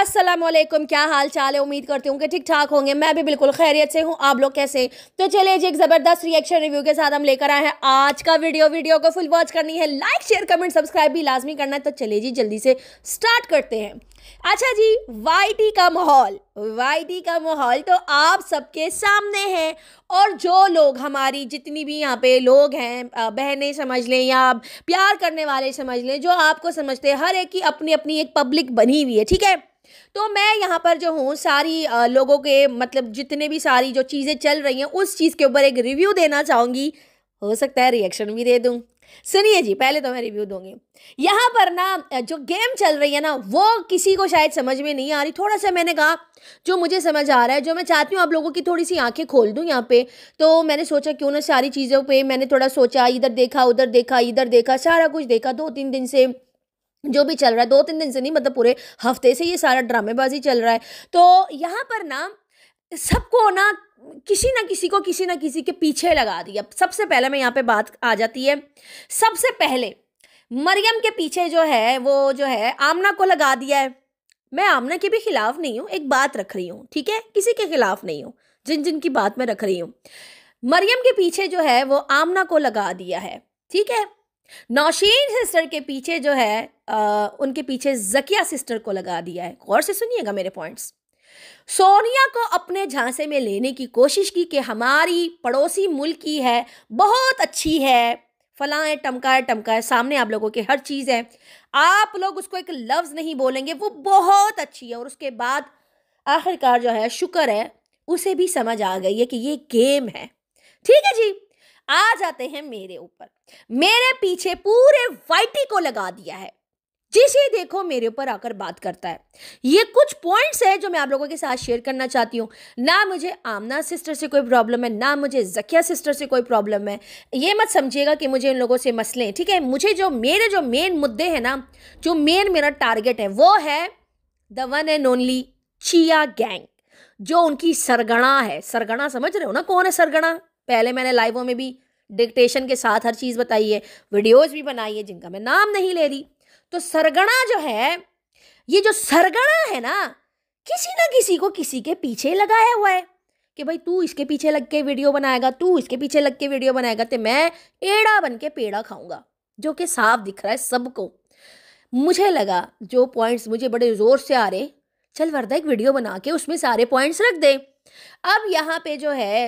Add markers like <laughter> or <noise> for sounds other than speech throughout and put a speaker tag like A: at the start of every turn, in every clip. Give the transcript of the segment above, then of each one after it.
A: असलम क्या हाल चाल है उम्मीद करती हूँ कि ठीक ठाक होंगे मैं भी बिल्कुल खैरियत से हूँ आप लोग कैसे तो चलिए जी एक ज़बरदस्त रिएक्शन रिव्यू के साथ हम लेकर आए हैं आज का वीडियो वीडियो को फुल वॉच करनी है लाइक शेयर कमेंट सब्सक्राइब भी लाजमी करना है तो चलिए जी जल्दी से स्टार्ट करते हैं अच्छा जी वाई का माहौल वाई का माहौल तो आप सबके सामने है और जो लोग हमारी जितनी भी यहाँ पे लोग हैं बहनें समझ लें या प्यार करने वाले समझ लें जो आपको समझते हैं हर एक की अपनी अपनी एक पब्लिक बनी हुई है ठीक है तो मैं यहाँ पर जो हूँ सारी लोगों के मतलब जितने भी सारी जो चीज़ें चल रही हैं उस चीज़ के ऊपर एक रिव्यू देना चाहूँगी हो सकता है रिएक्शन भी दे दूँ सुनिए जी पहले तो मैं रिव्यू दूंगी यहां पर ना जो गेम चल रही है ना वो किसी को शायद समझ में नहीं आ रही थोड़ा सा मैंने कहा जो मुझे समझ आ रहा है जो मैं चाहती हूँ आप लोगों की थोड़ी सी आंखें खोल दूं यहाँ पे तो मैंने सोचा क्यों ना सारी चीज़ों पे मैंने थोड़ा सोचा इधर देखा उधर देखा इधर देखा सारा कुछ देखा दो तीन दिन से जो भी चल रहा है दो तीन दिन से नहीं मतलब पूरे हफ्ते से ये सारा ड्रामेबाजी चल रहा है तो यहाँ पर ना सबको ना किसी ना किसी को किसी ना किसी के पीछे लगा दिया सबसे पहले मैं यहाँ पे बात आ जाती है सबसे पहले मरियम के पीछे जो है वो जो है आमना को लगा दिया है मैं आमना के भी खिलाफ नहीं हूँ एक बात रख रही हूँ ठीक है किसी के खिलाफ नहीं हूँ जिन जिन की बात मैं रख रही हूँ मरियम के पीछे जो है वो आमना को लगा दिया है ठीक है नौशीन सिस्टर के पीछे जो है आ, उनके पीछे जकिया सिस्टर को लगा दिया है गौर से सुनिएगा मेरे पॉइंट्स सोनिया को अपने झांसे में लेने की कोशिश की कि हमारी पड़ोसी मुल्क की है बहुत अच्छी है फलाएँ टमकाए टमकाए सामने आप लोगों के हर चीज़ है आप लोग उसको एक लफ्ज़ नहीं बोलेंगे वो बहुत अच्छी है और उसके बाद आखिरकार जो है शुक्र है उसे भी समझ आ गई है कि ये गेम है ठीक है जी आ जाते हैं मेरे ऊपर मेरे पीछे पूरे वाइटी को लगा दिया है जिसे देखो मेरे ऊपर आकर बात करता है ये कुछ पॉइंट्स हैं जो मैं आप लोगों के साथ शेयर करना चाहती हूँ ना मुझे आमना सिस्टर से कोई प्रॉब्लम है ना मुझे जकिया सिस्टर से कोई प्रॉब्लम है ये मत समझिएगा कि मुझे इन लोगों से मसले हैं ठीक है मुझे जो मेरे जो मेन मुद्दे हैं ना जो मेन मेरा टारगेट है वो है द वन एंड ओनली चिया गैंग जो उनकी सरगणा है सरगणा समझ रहे हो ना कौन है सरगणा पहले मैंने लाइवों में भी डिक्टेशन के साथ हर चीज़ बताई है वीडियोज़ भी बनाई है जिनका मैं नाम नहीं ले रही तो सरगना जो है ये जो सरगना है ना किसी ना किसी को किसी के पीछे लगाया हुआ है कि भाई तू इसके पीछे लग के वीडियो बनाएगा तू इसके पीछे लग के वीडियो बनाएगा तो मैं एड़ा बन के पेड़ा खाऊंगा जो कि साफ दिख रहा है सबको मुझे लगा जो पॉइंट्स मुझे बड़े ज़ोर से आ रहे चल वर्दा एक वीडियो बना के उसमें सारे पॉइंट्स रख दे अब यहाँ पे जो है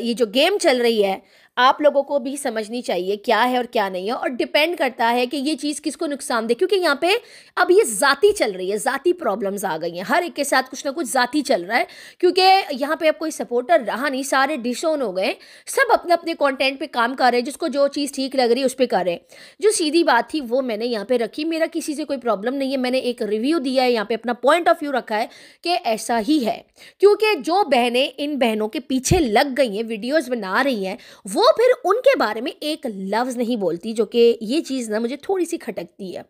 A: ये जो गेम चल रही है आप लोगों को भी समझनी चाहिए क्या है और क्या नहीं है और डिपेंड करता है कि ये चीज़ किसको नुकसान दे क्योंकि यहाँ पे अब ये ज़ाती चल रही है ज़ाति प्रॉब्लम्स आ गई हैं हर एक के साथ कुछ ना कुछ ज़ाती चल रहा है क्योंकि यहाँ पे अब कोई सपोर्टर रहा नहीं सारे डिशोन हो गए सब अपने अपने कॉन्टेंट पर काम कर रहे हैं जिसको जो चीज़ ठीक लग रही है उस पर कर रहे हैं जो सीधी बात थी वो मैंने यहाँ पर रखी मेरा किसी से कोई प्रॉब्लम नहीं है मैंने एक रिव्यू दिया है यहाँ पर अपना पॉइंट ऑफ व्यू रखा है कि ऐसा ही है क्योंकि जो बहनें इन बहनों के पीछे लग गई हैं वीडियोज़ बना रही हैं वो वो फिर उनके बारे में एक लफ्ज़ नहीं बोलती जो कि ये चीज़ ना मुझे थोड़ी सी खटकती है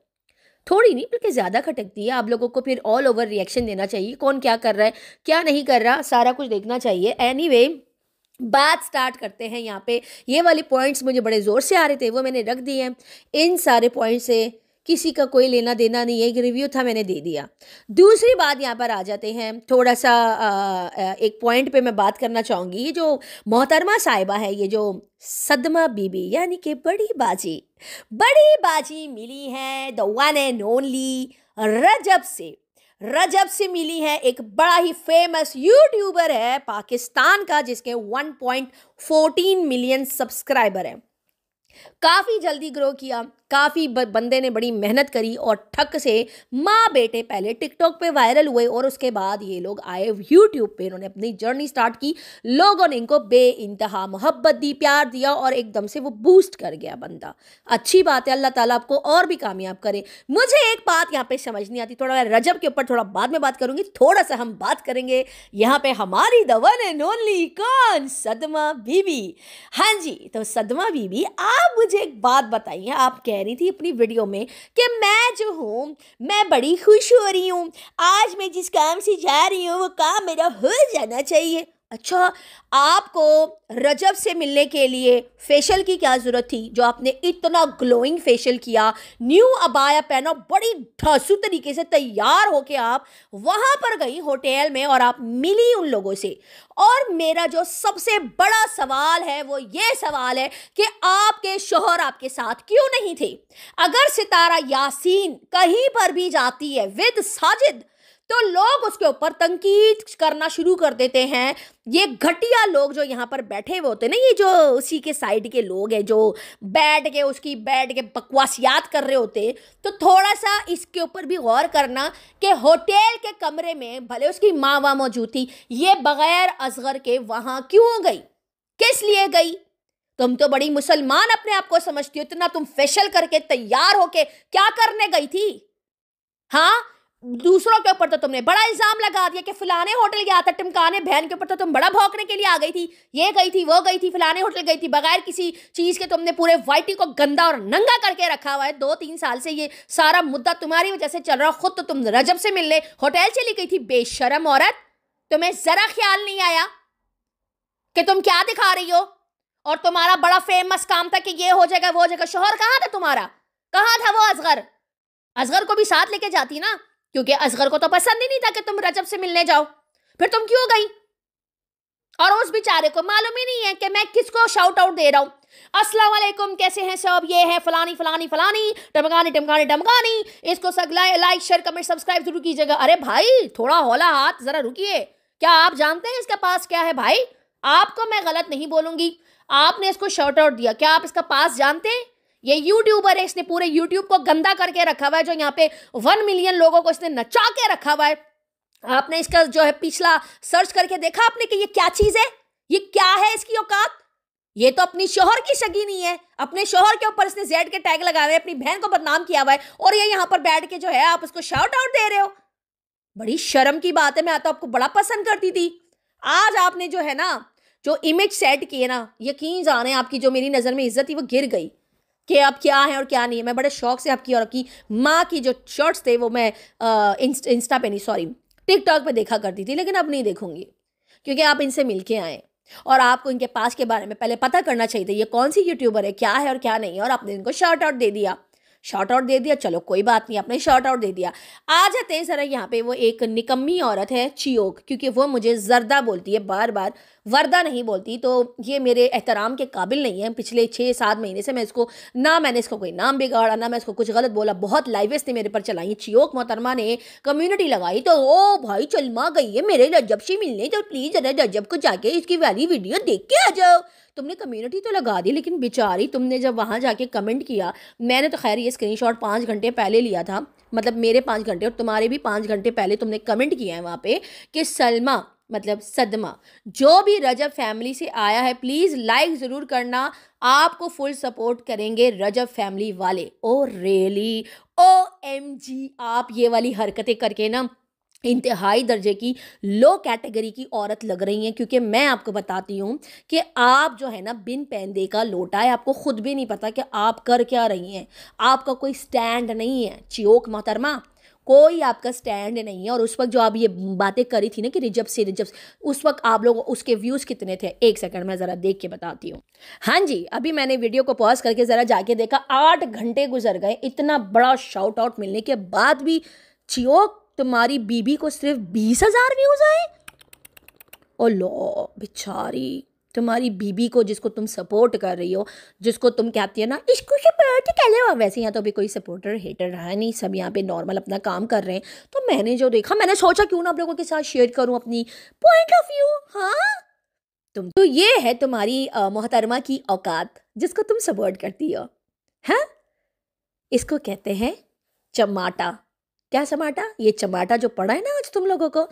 A: थोड़ी नहीं बल्कि ज़्यादा खटकती है आप लोगों को फिर ऑल ओवर रिएक्शन देना चाहिए कौन क्या कर रहा है क्या नहीं कर रहा सारा कुछ देखना चाहिए एनी anyway, बात स्टार्ट करते हैं यहाँ पे ये वाले पॉइंट्स मुझे बड़े ज़ोर से आ रहे थे वो मैंने रख दिए हैं इन सारे पॉइंट से किसी का कोई लेना देना नहीं है एक रिव्यू था मैंने दे दिया दूसरी बात यहाँ पर आ जाते हैं थोड़ा सा आ, एक पॉइंट पे मैं बात करना चाहूँगी ये जो मोहतरमा साहिबा है ये जो सदमा बीबी यानी कि बड़ी बाजी बड़ी बाजी मिली है the one and only Rajab से रजब से मिली है एक बड़ा ही फेमस यूट्यूबर है पाकिस्तान का जिसके 1.14 मिलियन सब्सक्राइबर हैं काफ़ी जल्दी ग्रो किया काफ़ी बंदे ने बड़ी मेहनत करी और ठक से माँ बेटे पहले टिकटॉक पे वायरल हुए और उसके बाद ये लोग आए यूट्यूब पे इन्होंने अपनी जर्नी स्टार्ट की लोगों ने इनको बे इंतहा मोहब्बत दी प्यार दिया और एकदम से वो बूस्ट कर गया बंदा अच्छी बात है अल्लाह ताला आपको और भी कामयाब करे मुझे एक बात यहाँ पे समझ नहीं आती थोड़ा मैं रजब के ऊपर थोड़ा बाद में बात करूँगी थोड़ा सा हम बात करेंगे यहाँ पे हमारी दवन एंड ओनली कौन सदमा बीबी हाँ जी तो सदमा बीबी आप अब मुझे एक बात बताइए आप कह रही थी अपनी वीडियो में कि मैं जो हूँ मैं बड़ी खुश हो रही हूँ आज मैं जिस काम से जा रही हूँ वो काम मेरा हो जाना चाहिए अच्छा आपको रजब से मिलने के लिए फेशियल की क्या ज़रूरत थी जो आपने इतना ग्लोइंग फेशियल किया न्यू अबाया पहना बड़ी ढांसू तरीके से तैयार होके आप वहाँ पर गई होटल में और आप मिली उन लोगों से और मेरा जो सबसे बड़ा सवाल है वो ये सवाल है कि आपके शोहर आपके साथ क्यों नहीं थे अगर सितारा यासीन कहीं पर भी जाती है विद साजिद तो लोग उसके ऊपर तनकीद करना शुरू कर देते हैं ये घटिया लोग जो यहाँ पर बैठे हुए होते हैं ना ये जो उसी के साइड के लोग हैं जो बैठ के उसकी बैठ के बकवासियात कर रहे होते तो थोड़ा सा इसके ऊपर भी गौर करना कि होटल के कमरे में भले उसकी माँ वाँ मौजूद थी ये बग़ैर असगर के वहाँ क्यों गई किस लिए गई तुम तो बड़ी मुसलमान अपने आप को समझती हो इतना तुम फेशल करके तैयार होके क्या करने गई थी हाँ दूसरों के ऊपर तो तुमने बड़ा इल्ज़ाम लगा दिया कि फ़लाने होटल गया था टिमकाने बहन के ऊपर तो तुम बड़ा भौंकने के लिए आ गई थी ये गई थी वो गई थी फ़लाने होटल गई थी बगैर किसी चीज़ के तुमने पूरे वाइटी को गंदा और नंगा करके रखा हुआ है दो तीन साल से ये सारा मुद्दा तुम्हारी वजह से चल रहा खुद तो तुम रजब से मिलने होटल चली गई थी बेशरम औरत तुम्हें ज़रा ख्याल नहीं आया कि तुम क्या दिखा रही हो और तुम्हारा बड़ा फेमस काम था कि ये हो जाएगा वो हो जाएगा शोहर कहाँ था तुम्हारा कहाँ था वो असगर असगर को भी साथ लेके जाती ना क्योंकि असगर को तो पसंद ही नहीं था कि तुम रजब से मिलने जाओ फिर तुम क्यों गई और उस बेचारे को मालूम ही नहीं है कि मैं किसको शाउट आउट दे रहा हूं अस्सलाम वालेकुम कैसे हैं सब ये है फलानी फलानी फलानी टमकानी टमकानी टमकानी इसको लाइक शेयर कमेंट सब्सक्राइब जरूर कीजिएगा अरे भाई थोड़ा हौला हाथ ज़रा रुकिए क्या आप जानते हैं इसके पास क्या है भाई आपको मैं गलत नहीं बोलूंगी आपने इसको शॉर्ट आउट दिया क्या आप इसका पास जानते हैं ये यूट्यूबर है इसने पूरे यूट्यूब को गंदा करके रखा हुआ है जो यहाँ पे वन मिलियन लोगों को इसने नचा के रखा हुआ है आपने इसका जो है पिछला सर्च करके देखा आपने कि ये क्या चीज़ है ये क्या है इसकी औकात ये तो अपनी शोहर की शगी नहीं है अपने शोहर के ऊपर इसने जेड के टैग लगा हुए अपनी बहन को बदनाम किया हुआ है और ये यहाँ पर बैठ के जो है आप उसको शाउट आउट दे रहे हो बड़ी शर्म की बात है मैं तो आपको बड़ा पसंद करती थी आज आपने जो है ना जो इमेज सेट की है ना यकीन जाने आपकी जो मेरी नज़र में इज्जत थी वो गिर गई कि अब क्या है और क्या नहीं है मैं बड़े शौक से आपकी और आपकी माँ की जो शॉर्ट्स थे वो मैं इंस्ट, इंस्टा पे नहीं सॉरी टिकटॉक पे देखा करती थी लेकिन अब नहीं देखूंगी क्योंकि आप इनसे मिल के आए और आपको इनके पास के बारे में पहले पता करना चाहिए था ये कौन सी यूट्यूबर है क्या है और क्या नहीं है और आपने इनको शॉर्ट आउट दे दिया शॉर्ट आउट दे दिया चलो कोई बात नहीं आपने शॉर्ट आउट दे दिया आ जाते हैं सर यहाँ पे वो एक निकम्मी औरत है चियोक क्योंकि वो मुझे जरदा बोलती है बार बार वर्दा नहीं बोलती तो ये मेरे एहतराम के काबिल नहीं है पिछले छः सात महीने से मैं इसको ना मैंने इसका कोई नाम बिगाड़ा ना मैं इसको कुछ गलत बोला बहुत लाइवेस ने मेरे पर चलाई चियोक मोहतरमा ने कम्युनिटी लगाई तो ओ भाई चलमा गई है मेरे रजब से मिलने तो प्लीज़ रजब को जाके इसकी वाली वीडियो देख के आ जाओ तुमने कम्युनिटी तो लगा दी लेकिन बेचारी तुमने जब वहाँ जाके कमेंट किया मैंने तो खैर ये स्क्रीनशॉट पाँच घंटे पहले लिया था मतलब मेरे पाँच घंटे और तुम्हारे भी पाँच घंटे पहले तुमने कमेंट किया है वहाँ पे कि सलमा मतलब सदमा जो भी रजब फैमिली से आया है प्लीज़ लाइक ज़रूर करना आपको फुल सपोर्ट करेंगे रजब फैमिली वाले ओ रेली ओ एम जी आप ये वाली हरकतें करके ना इंतहाई दर्जे की लो कैटेगरी की औरत लग रही हैं क्योंकि मैं आपको बताती हूँ कि आप जो है ना बिन पैंदे का लोटा है आपको खुद भी नहीं पता कि आप कर क्या रही हैं आपका कोई स्टैंड नहीं है चियोक मोहतरमा कोई आपका स्टैंड नहीं है और उस वक्त जो आप ये बातें करी थी ना कि रिजब से रिजब उस वक्त आप लोग उसके व्यूज़ कितने थे एक सेकंड मैं ज़रा देख के बताती हूँ हाँ जी अभी मैंने वीडियो को पॉज करके ज़रा जाके देखा आठ घंटे गुजर गए इतना बड़ा शाउट आउट मिलने के बाद भी चियो तुम्हारी बीबी को सिर्फ बीस हज़ार व्यूज़ आए ओ लो बिचारी तुम्हारी बीबी को जिसको तुम सपोर्ट कर रही हो जिसको तुम कहती है ना इसको से कि कहले और वैसे यहाँ तो अभी कोई सपोर्टर हेटर रहा नहीं सब यहाँ पे नॉर्मल अपना काम कर रहे हैं तो मैंने जो देखा मैंने सोचा क्यों ना आप लोगों के साथ शेयर करूँ अपनी पॉइंट ऑफ व्यू हाँ तुम तो ये है तुम्हारी मोहतरमा की औकात जिसको तुम सपोर्ट करती हो हैं हाँ? इसको कहते हैं चमाटा क्या चमाटा ये चमाटा जो पड़ा है ना आज तुम लोगों को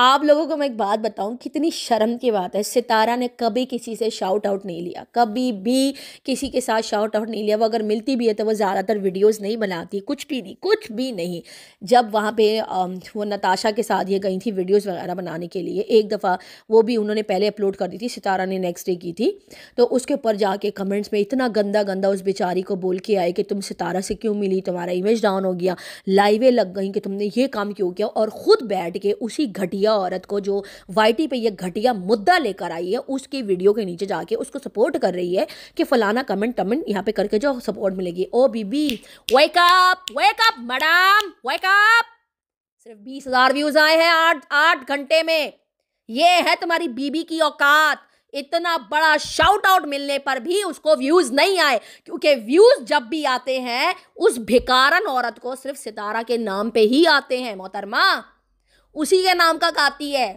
A: आप लोगों को मैं एक बात बताऊं कितनी शर्म की बात है सितारा ने कभी किसी से शाउट आउट नहीं लिया कभी भी किसी के साथ शाउट आउट नहीं लिया वो अगर मिलती भी है तो वो ज़्यादातर वीडियोस नहीं बनाती कुछ भी नहीं कुछ भी नहीं जब वहाँ पे वो नताशा के साथ ये गई थी वीडियोज़ वगैरह बनाने के लिए एक दफ़ा वो भी उन्होंने पहले अपलोड कर दी थी सितारा ने नेक्स्ट डे की थी तो उसके ऊपर जाके कमेंट्स में इतना गंदा गंदा उस बेचारी को बोल के आए कि तुम सितारा से क्यों मिली तुम्हारा इमेज डाउन हो गया लाइवे लग लग गई कि तुमने ये काम क्यों किया और ख़ुद बैठ के उसी घटिया औरत को जो वाई पे ये घटिया मुद्दा लेकर आई है उसकी वीडियो के नीचे जाके उसको सपोर्ट कर रही है कि फलाना कमेंट टमेंट यहाँ पे करके जो सपोर्ट मिलेगी ओ बीबी wake up wake up madam wake up सिर्फ बीस हज़ार व्यूज़ आए हैं आठ आठ घंटे में ये है तुम्हारी बीबी की औकात इतना बड़ा शाउट आउट मिलने पर भी उसको व्यूज नहीं आए क्योंकि व्यूज जब भी आते हैं उस भिकारन औरत को सिर्फ सितारा के नाम पे ही आते हैं मोहतरमा उसी के नाम का गाती है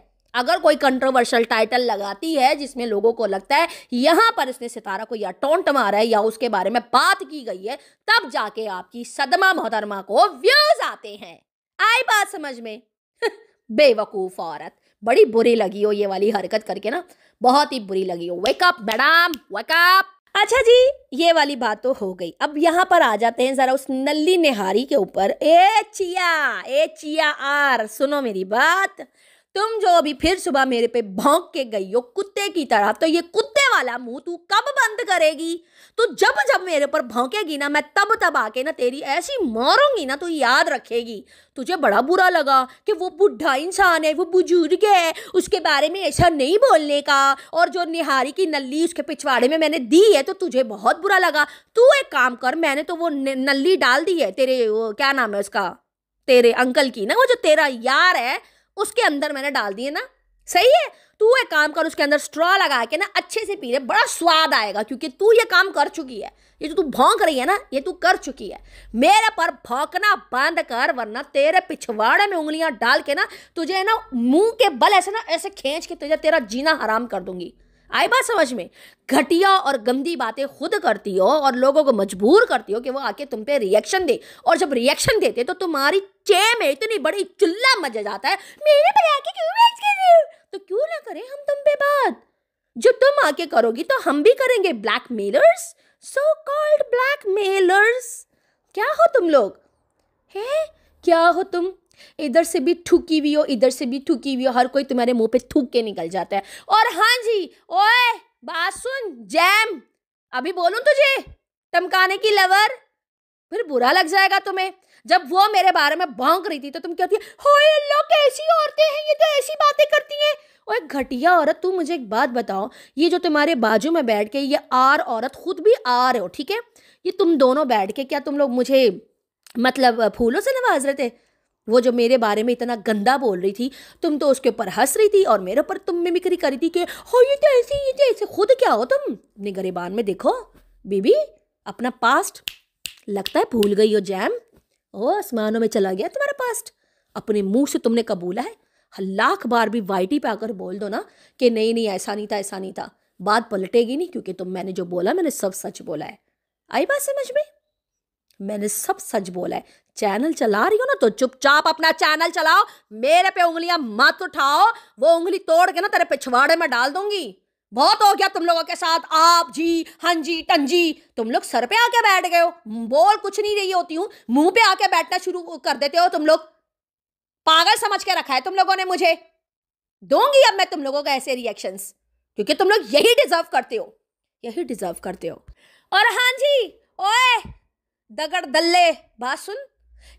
A: अगर कोई कंट्रोवर्शियल टाइटल लगाती है जिसमें लोगों को लगता है यहां पर इसने सितारा को या टोंट मारा है या उसके बारे में बात की गई है तब जाके आपकी सदमा मोहतरमा को व्यूज आते हैं आई बात समझ में <laughs> बेवकूफ औरत बड़ी बुरी लगी हो ये वाली हरकत करके ना बहुत ही बुरी लगी हो वेकअप मैडम वेकअप अच्छा जी ये वाली बात तो हो गई अब यहाँ पर आ जाते हैं जरा उस नल्ली निहारी के ऊपर ए चिया ए चिया आर सुनो मेरी बात तुम जो अभी फिर सुबह मेरे पे भौंक के गई हो कुत्ते की तरह तो ये कुत्ते वाला मुंह तू कब बंद करेगी तू जब जब मेरे ऊपर भौंकेगी ना मैं तब तब आके ना तेरी ऐसी मारूंगी ना तू याद रखेगी तुझे बड़ा बुरा लगा कि वो बुढ़ा इंसान है वो बुजुर्ग है उसके बारे में ऐसा नहीं बोलने का और जो निहारी की नली उसके पिछवाड़े में मैंने दी है तो तुझे बहुत बुरा लगा तू एक काम कर मैंने तो वो नली डाल दी है तेरे क्या नाम है उसका तेरे अंकल की ना वो जो तेरा यार है उसके अंदर मैंने डाल दिए ना सही है तू एक काम कर उसके अंदर स्ट्रॉ लगा के ना अच्छे से पी ले बड़ा स्वाद आएगा क्योंकि तू ये काम कर चुकी है ये जो तू भौंक रही है ना ये तू कर चुकी है मेरे पर भौंकना बंद कर वरना तेरे पिछवाड़े में उंगलियां डाल के ना तुझे ना मुंह के बल ऐसे ना ऐसे खींच के तुझे तेरा जीना हराम कर दूंगी आई बात समझ में घटिया और गंदी बातें खुद करती हो और लोगों को मजबूर करती हो कि वो आके तुम पे रिएक्शन दे और जब रिएक्शन देते तो तुम्हारी चे में इतनी बड़ी चुल्ला मजा जाता है मेरे पर आके क्यों कर रहे हो तो क्यों ना करें हम तुम पे बात जो तुम आके करोगी तो हम भी करेंगे blackmailers so called blackmailers क्या हो तुम लोग है क्या हो तुम इधर से भी ठुकी हुई हो इधर से भी ठुकी हुई हो हर कोई तुम्हारे मुंह पे थूक के निकल जाता है और हाँ जी ओए बात सुन जैम अभी बोलूं तुझे टमकाने की लवर फिर बुरा लग जाएगा तुम्हें जब वो मेरे बारे में भौंक रही थी तो तुम कहती हो लोग अल्लाह कैसी औरतें हैं ये तो ऐसी बातें करती हैं ओए घटिया औरत तू मुझे एक बात बताओ ये जो तुम्हारे बाजू में बैठ के ये आर औरत खुद भी आर हो ठीक है ये तुम दोनों बैठ के क्या तुम लोग मुझे मतलब फूलों से नवाज रहे थे वो जो मेरे बारे में इतना गंदा बोल रही थी तुम तो उसके ऊपर हंस रही थी और मेरे ऊपर तुम मिमिक्री करी थी कि हो हाँ, ये तो ऐसे ये तो ऐसे खुद क्या हो तुम अपने गरीबान में देखो बीबी अपना पास्ट लगता है भूल गई हो जैम ओ आसमानों में चला गया तुम्हारा पास्ट अपने मुंह से तुमने कबूला है लाख बार भी वाइटी पे आकर बोल दो ना कि नहीं नहीं ऐसा नहीं था ऐसा नहीं था बात पलटेगी नहीं क्योंकि तुम मैंने जो बोला मैंने सब सच बोला है आई बात समझ में मैंने सब सच बोला है चैनल चला रही हो ना तो चुपचाप अपना चैनल चलाओ मेरे पे उंगलियां मत उठाओ वो उंगली तोड़ के ना तेरे पिछवाड़े में डाल दूंगी बहुत हो गया तुम लोगों के साथ आप जी हंजी टंजी तुम लोग सर पे आके बैठ गए हो बोल कुछ नहीं रही होती हूं मुंह पे आके बैठना शुरू कर देते हो तुम लोग पागल समझ के रखा है तुम लोगों ने मुझे दूंगी अब मैं तुम लोगों का ऐसे रिएक्शंस क्योंकि तुम लोग यही डिजर्व करते हो यही डिजर्व करते हो और हाँ जी ओए दगड़ दल्ले बात सुन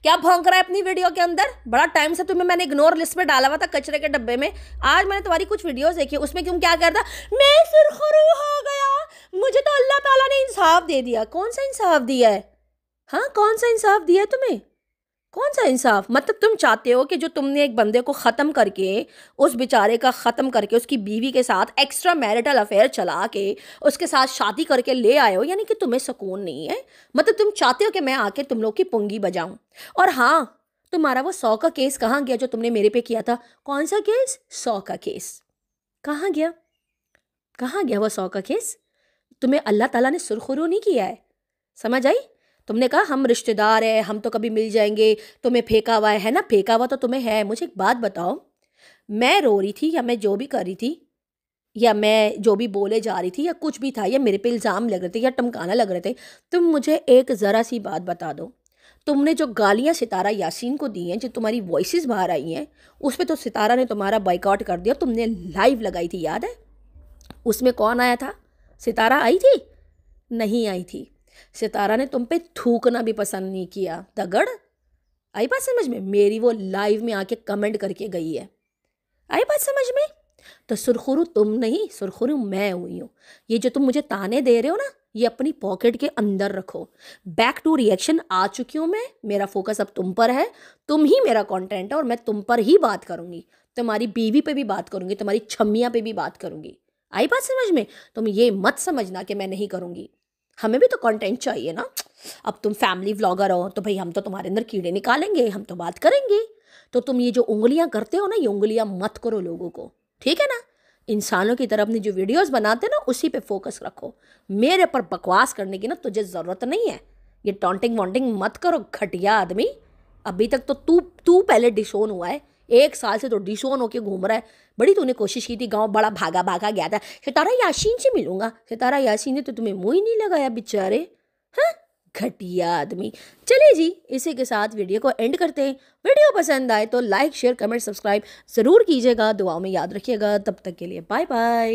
A: क्या भौंक रहा है अपनी वीडियो के अंदर बड़ा टाइम से तुम्हें मैंने इग्नोर लिस्ट में डाला हुआ था कचरे के डब्बे में आज मैंने तुम्हारी कुछ वीडियोस देखी उसमें क्यों क्या कर मैं सुरखरू हो गया मुझे तो अल्लाह ताला ने इंसाफ दे दिया कौन सा इंसाफ दिया है हाँ कौन सा इंसाफ दिया है तुम्हें कौन सा इंसाफ मतलब तुम चाहते हो कि जो तुमने एक बंदे को ख़त्म करके उस बेचारे का ख़त्म करके उसकी बीवी के साथ एक्स्ट्रा मैरिटल अफेयर चला के उसके साथ शादी करके ले आए हो यानी कि तुम्हें सुकून नहीं है मतलब तुम चाहते हो कि मैं आके तुम लोग की पुंगी बजाऊं और हाँ तुम्हारा वो सौ का केस कहाँ गया जो तुमने मेरे पे किया था कौन सा केस सौ का केस कहाँ गया कहाँ गया वो सौ का केस तुम्हें अल्लाह ताला ने सुरखुरू नहीं किया है समझ आई तुमने कहा हम रिश्तेदार हैं हम तो कभी मिल जाएंगे तुम्हें फेंका हुआ है ना फेंका हुआ तो तुम्हें है मुझे एक बात बताओ मैं रो रही थी या मैं जो भी कर रही थी या मैं जो भी बोले जा रही थी या कुछ भी था या मेरे पे इल्ज़ाम लग रहे थे या टमकाना लग रहे थे तुम मुझे एक ज़रा सी बात बता दो तुमने जो गालियाँ सितारा यासीन को दी हैं जो तुम्हारी वॉइसेस बाहर आई हैं उस पर तो सितारा ने तुम्हारा बाइकआउट कर दिया तुमने लाइव लगाई थी याद है उसमें कौन आया था सितारा आई थी नहीं आई थी सितारा ने तुम पे थूकना भी पसंद नहीं किया दगड़ आई बात समझ में मेरी वो लाइव में आके कमेंट करके गई है आई बात समझ में तो सुरखुरु तुम नहीं सुरखुरु मैं हुई हूँ ये जो तुम मुझे ताने दे रहे हो ना ये अपनी पॉकेट के अंदर रखो बैक टू रिएक्शन आ चुकी हूँ मैं मेरा फोकस अब तुम पर है तुम ही मेरा कंटेंट है और मैं तुम पर ही बात करूँगी तुम्हारी बीवी पे भी बात करूँगी तुम्हारी छमिया पे भी बात करूँगी आई बात समझ में तुम ये मत समझना कि मैं नहीं करूँगी हमें भी तो कंटेंट चाहिए ना अब तुम फैमिली व्लॉगर हो तो भाई हम तो तुम्हारे अंदर कीड़े निकालेंगे हम तो बात करेंगे तो तुम ये जो उंगलियां करते हो ना ये उंगलियां मत करो लोगों को ठीक है ना इंसानों की तरह अपनी जो वीडियोस बनाते ना उसी पे फोकस रखो मेरे पर बकवास करने की ना तुझे ज़रूरत नहीं है ये टॉन्टिंग वॉन्टिंग मत करो घटिया आदमी अभी तक तो तू तू पहले डिसोन हुआ है एक साल से तो डिसोन होके घूम रहा है बड़ी तूने कोशिश की थी गांव बड़ा भागा भागा गया था सितारा यासीन से मिलूंगा सितारा यासीन ने तो तुम्हें मुँह ही नहीं लगाया बेचारे हाँ घटिया आदमी चलिए जी इसी के साथ वीडियो को एंड करते हैं वीडियो पसंद आए तो लाइक शेयर कमेंट सब्सक्राइब ज़रूर कीजिएगा दुआओं में याद रखिएगा तब तक के लिए बाय बाय